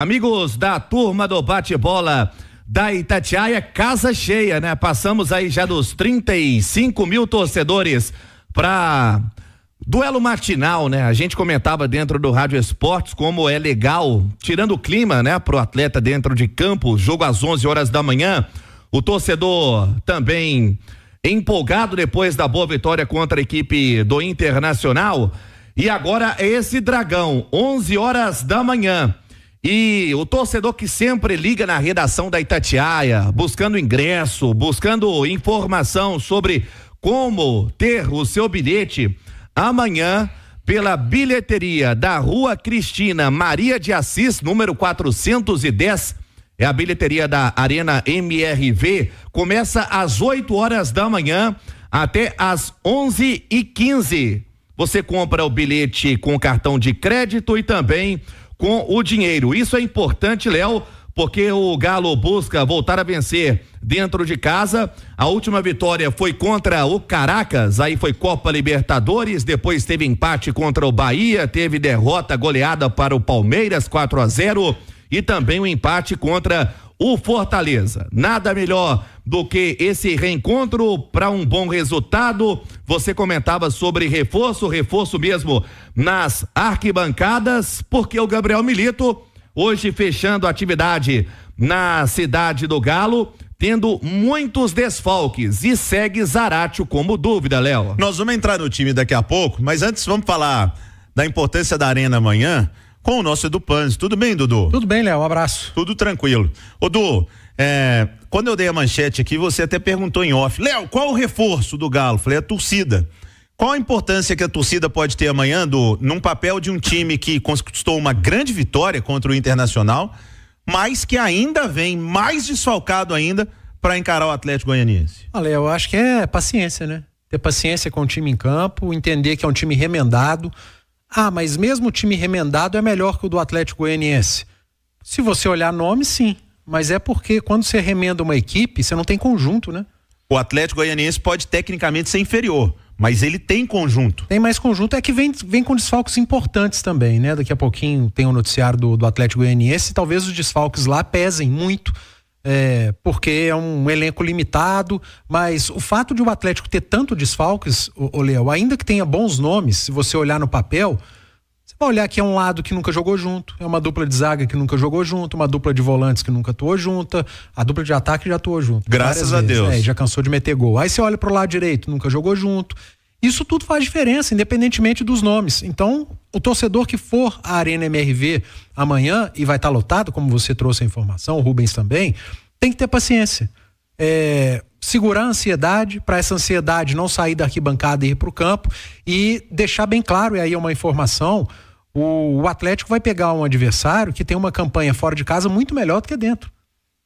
Amigos da turma do bate-bola da Itatiaia, casa cheia, né? Passamos aí já dos 35 mil torcedores para duelo matinal, né? A gente comentava dentro do Rádio Esportes como é legal, tirando o clima, né, pro atleta dentro de campo, jogo às 11 horas da manhã. O torcedor também empolgado depois da boa vitória contra a equipe do Internacional. E agora é esse dragão, 11 horas da manhã. E o torcedor que sempre liga na redação da Itatiaia, buscando ingresso, buscando informação sobre como ter o seu bilhete, amanhã, pela bilheteria da Rua Cristina Maria de Assis, número 410, é a bilheteria da Arena MRV, começa às 8 horas da manhã até às 11 e 15 Você compra o bilhete com cartão de crédito e também com o dinheiro. Isso é importante, Léo, porque o Galo busca voltar a vencer dentro de casa. A última vitória foi contra o Caracas, aí foi Copa Libertadores, depois teve empate contra o Bahia, teve derrota goleada para o Palmeiras 4 a 0 e também o um empate contra o Fortaleza. Nada melhor do que esse reencontro para um bom resultado. Você comentava sobre reforço, reforço mesmo nas arquibancadas, porque o Gabriel Milito, hoje fechando atividade na cidade do Galo, tendo muitos desfalques e segue Zaratio como dúvida, Léo. Nós vamos entrar no time daqui a pouco, mas antes vamos falar da importância da Arena amanhã com o nosso Edu Panzi. Tudo bem, Dudu? Tudo bem, Léo. Um abraço. Tudo tranquilo. Ô, é, quando eu dei a manchete aqui, você até perguntou em off: Léo, qual o reforço do Galo? Falei, a torcida. Qual a importância que a torcida pode ter amanhã, Du, num papel de um time que conquistou uma grande vitória contra o Internacional, mas que ainda vem mais desfalcado ainda para encarar o Atlético Goianiense? Ah, Olha, eu acho que é paciência, né? Ter paciência com o time em campo, entender que é um time remendado, ah, mas mesmo o time remendado é melhor que o do Atlético Goianiense. Se você olhar nome, sim. Mas é porque quando você remenda uma equipe, você não tem conjunto, né? O Atlético Goianiense pode tecnicamente ser inferior, mas ele tem conjunto. Tem mais conjunto, é que vem, vem com desfalques importantes também, né? Daqui a pouquinho tem o um noticiário do, do Atlético Goianiense, talvez os desfalques lá pesem muito é, porque é um elenco limitado, mas o fato de o Atlético ter tanto desfalques, o, o Léo, ainda que tenha bons nomes, se você olhar no papel, você vai olhar que é um lado que nunca jogou junto, é uma dupla de zaga que nunca jogou junto, uma dupla de volantes que nunca atuou junta, a dupla de ataque já atuou junto. Graças a vezes, Deus. É, já cansou de meter gol. Aí você olha pro lado direito, nunca jogou junto. Isso tudo faz diferença, independentemente dos nomes. Então, o torcedor que for à Arena MRV amanhã e vai estar tá lotado, como você trouxe a informação, o Rubens também, tem que ter paciência. É, segurar a ansiedade, para essa ansiedade não sair da arquibancada e ir para o campo e deixar bem claro, e aí é uma informação, o, o, Atlético vai pegar um adversário que tem uma campanha fora de casa muito melhor do que dentro.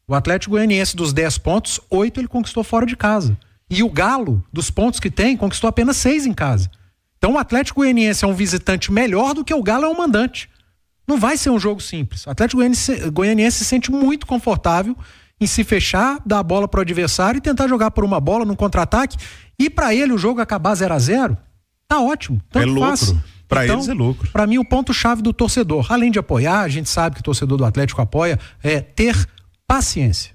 O Atlético Goianiense dos 10 pontos, 8 ele conquistou fora de casa. E o Galo, dos pontos que tem, conquistou apenas seis em casa. Então o Atlético Goianiense é um visitante melhor do que o Galo é um mandante. Não vai ser um jogo simples. O Atlético Goianiense se sente muito confortável em se fechar, dar a bola para o adversário e tentar jogar por uma bola num contra-ataque. E para ele o jogo acabar 0 a 0 tá ótimo. Tanto é lucro. Para então, eles é lucro. Para mim, o ponto-chave do torcedor, além de apoiar, a gente sabe que o torcedor do Atlético apoia, é ter paciência.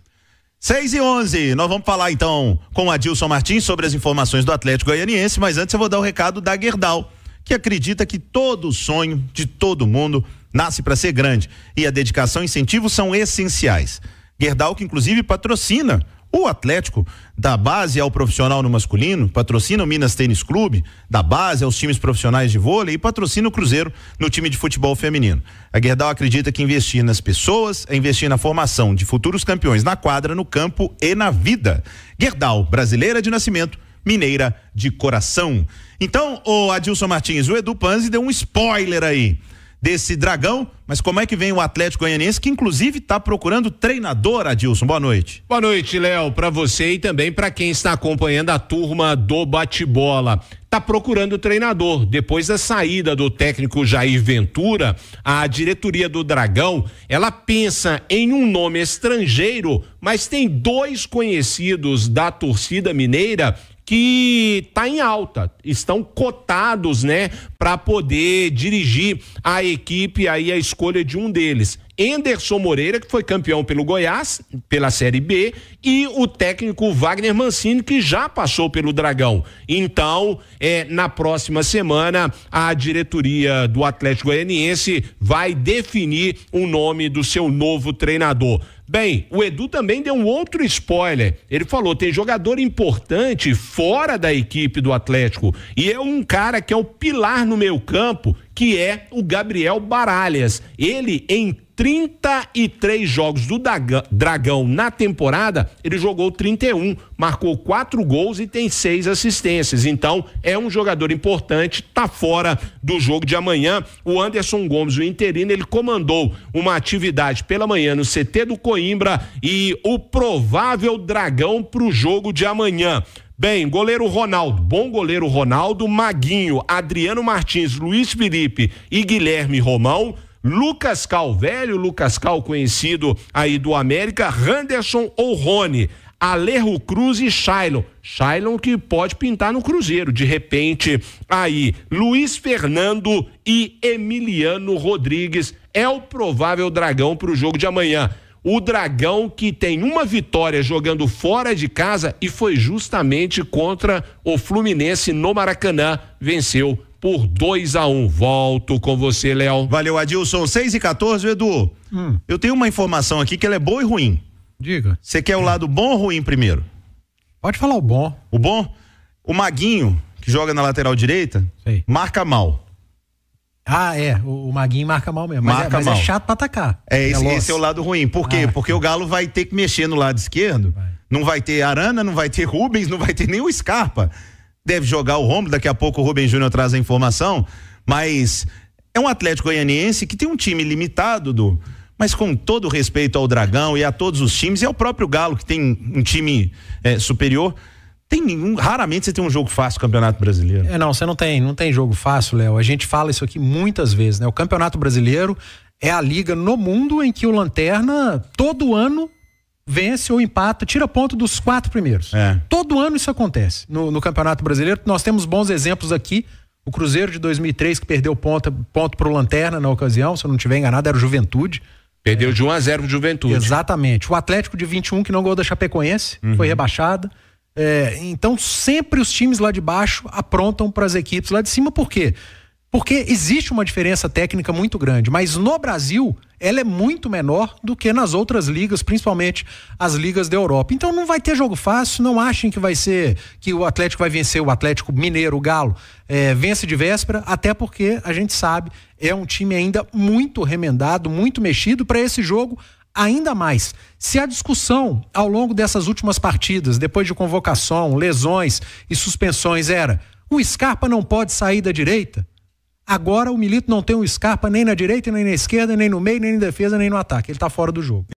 6 e 11, nós vamos falar então com Adilson Martins sobre as informações do Atlético Goianiense, mas antes eu vou dar o recado da Gerdau, que acredita que todo sonho de todo mundo nasce para ser grande e a dedicação e incentivo são essenciais. Gerdau, que inclusive patrocina o Atlético, da base ao profissional no masculino, patrocina o Minas Tênis Clube, da base aos times profissionais de vôlei e patrocina o Cruzeiro no time de futebol feminino. A Gerdau acredita que investir nas pessoas é investir na formação de futuros campeões na quadra, no campo e na vida. Gerdau, brasileira de nascimento, mineira de coração. Então, o Adilson Martins, o Edu Panzi deu um spoiler aí desse dragão, mas como é que vem o Atlético Goianiense, que inclusive está procurando treinador, Adilson? Boa noite. Boa noite, Léo, para você e também para quem está acompanhando a turma do bate-bola. Tá procurando treinador. Depois da saída do técnico Jair Ventura, a diretoria do Dragão, ela pensa em um nome estrangeiro, mas tem dois conhecidos da torcida mineira que está em alta, estão cotados, né, para poder dirigir a equipe aí a escolha de um deles. Enderson Moreira, que foi campeão pelo Goiás, pela Série B, e o técnico Wagner Mancini, que já passou pelo Dragão. Então, é, na próxima semana, a diretoria do Atlético Goianiense vai definir o nome do seu novo treinador. Bem, o Edu também deu um outro spoiler. Ele falou: tem jogador importante fora da equipe do Atlético. E é um cara que é o pilar no meu campo, que é o Gabriel Baralhas. Ele, em 33 jogos do Dragão na temporada, ele jogou 31, marcou quatro gols e tem seis assistências. Então, é um jogador importante, tá fora do jogo de amanhã. O Anderson Gomes, o interino, ele comandou uma atividade pela manhã no CT do Coimbra e o provável Dragão pro jogo de amanhã. Bem, goleiro Ronaldo, bom goleiro Ronaldo, Maguinho, Adriano Martins, Luiz Felipe e Guilherme Romão. Lucas Cal, velho Lucas Cal, conhecido aí do América, Henderson ou Rony. Alejo Cruz e Shailon. Shailon que pode pintar no Cruzeiro, de repente. Aí, Luiz Fernando e Emiliano Rodrigues é o provável dragão para o jogo de amanhã. O dragão que tem uma vitória jogando fora de casa e foi justamente contra o Fluminense no Maracanã, venceu por 2 a 1 um. Volto com você, Léo. Valeu, Adilson. 6 e 14, Edu. Hum. Eu tenho uma informação aqui que ela é boa e ruim. Diga. Você quer o lado bom ou ruim primeiro? Pode falar o bom. O bom? O Maguinho, que joga na lateral direita, Sei. marca mal. Ah, é. O, o, Maguinho marca mal mesmo. É, marca é, mas mal. é chato pra atacar. É, é esse é, esse é o lado ruim. Por quê? Ah. Porque o Galo vai ter que mexer no lado esquerdo. Vai. Não vai ter Arana, não vai ter Rubens, não vai ter nem o Scarpa deve jogar o Romulo, daqui a pouco o Rubem Júnior traz a informação, mas é um Atlético Goianiense que tem um time limitado do mas com todo respeito ao Dragão e a todos os times, e ao próprio Galo, que tem um time é, superior, tem nenhum, raramente você tem um jogo fácil no Campeonato Brasileiro. É, não, você não tem, não tem jogo fácil, Léo. A gente fala isso aqui muitas vezes, né? O Campeonato Brasileiro é a liga no mundo em que o Lanterna todo ano vence ou empata, tira ponto dos quatro primeiros. É. Todo ano isso acontece no, no, Campeonato Brasileiro. Nós temos bons exemplos aqui. O Cruzeiro de 2003, que perdeu ponto, ponto pro Lanterna na ocasião, se eu não estiver enganado, era o Juventude. Perdeu de 1 a 0 o Juventude. Exatamente. O Atlético de 21, que não ganhou da Chapecoense, uhum. foi rebaixado. É, então, sempre os times lá de baixo aprontam para as equipes lá de cima, por quê? Porque porque existe uma diferença técnica muito grande, mas no Brasil ela é muito menor do que nas outras ligas, principalmente as ligas da Europa. Então não vai ter jogo fácil, não achem que vai ser que o Atlético vai vencer o Atlético Mineiro, o Galo, é, vence de véspera, até porque a gente sabe, é um time ainda muito remendado, muito mexido para esse jogo, ainda mais. Se a discussão ao longo dessas últimas partidas, depois de convocação, lesões e suspensões era: o Scarpa não pode sair da direita? Agora o Milito não tem um Scarpa nem na direita, nem na esquerda, nem no meio, nem na defesa, nem no ataque. Ele está fora do jogo.